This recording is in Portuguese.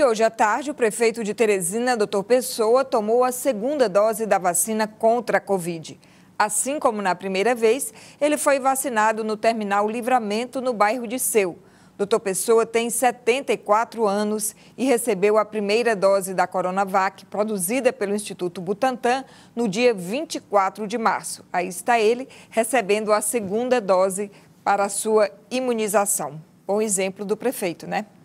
E hoje à tarde, o prefeito de Teresina, doutor Pessoa, tomou a segunda dose da vacina contra a Covid. Assim como na primeira vez, ele foi vacinado no terminal Livramento, no bairro de Seu. Doutor Pessoa tem 74 anos e recebeu a primeira dose da Coronavac, produzida pelo Instituto Butantan, no dia 24 de março. Aí está ele recebendo a segunda dose para a sua imunização. Bom exemplo do prefeito, né?